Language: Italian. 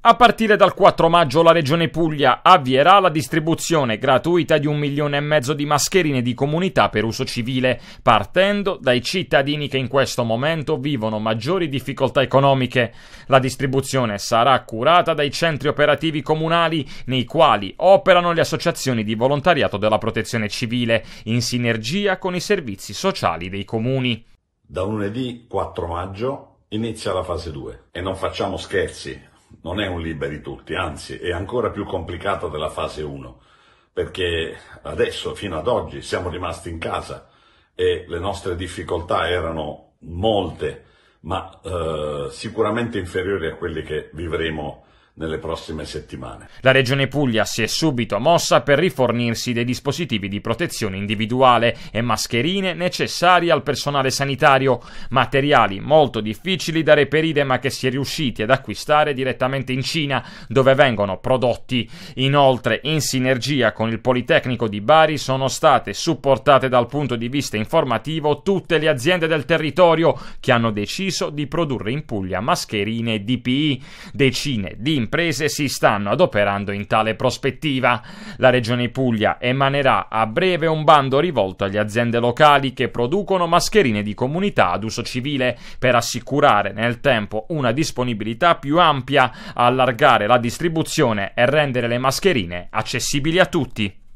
A partire dal 4 maggio la Regione Puglia avvierà la distribuzione gratuita di un milione e mezzo di mascherine di comunità per uso civile, partendo dai cittadini che in questo momento vivono maggiori difficoltà economiche. La distribuzione sarà curata dai centri operativi comunali nei quali operano le associazioni di volontariato della protezione civile, in sinergia con i servizi sociali dei comuni. Da lunedì 4 maggio inizia la fase 2 e non facciamo scherzi non è un liberi tutti, anzi è ancora più complicato della fase 1, perché adesso, fino ad oggi, siamo rimasti in casa e le nostre difficoltà erano molte, ma eh, sicuramente inferiori a quelle che vivremo nelle prossime settimane. La Regione Puglia si è subito mossa per rifornirsi dei dispositivi di protezione individuale e mascherine necessarie al personale sanitario, materiali molto difficili da reperire ma che si è riusciti ad acquistare direttamente in Cina, dove vengono prodotti. Inoltre, in sinergia con il Politecnico di Bari sono state supportate dal punto di vista informativo tutte le aziende del territorio che hanno deciso di produrre in Puglia mascherine DPI. Decine di imprese imprese si stanno adoperando in tale prospettiva. La Regione Puglia emanerà a breve un bando rivolto agli aziende locali che producono mascherine di comunità ad uso civile per assicurare nel tempo una disponibilità più ampia, allargare la distribuzione e rendere le mascherine accessibili a tutti.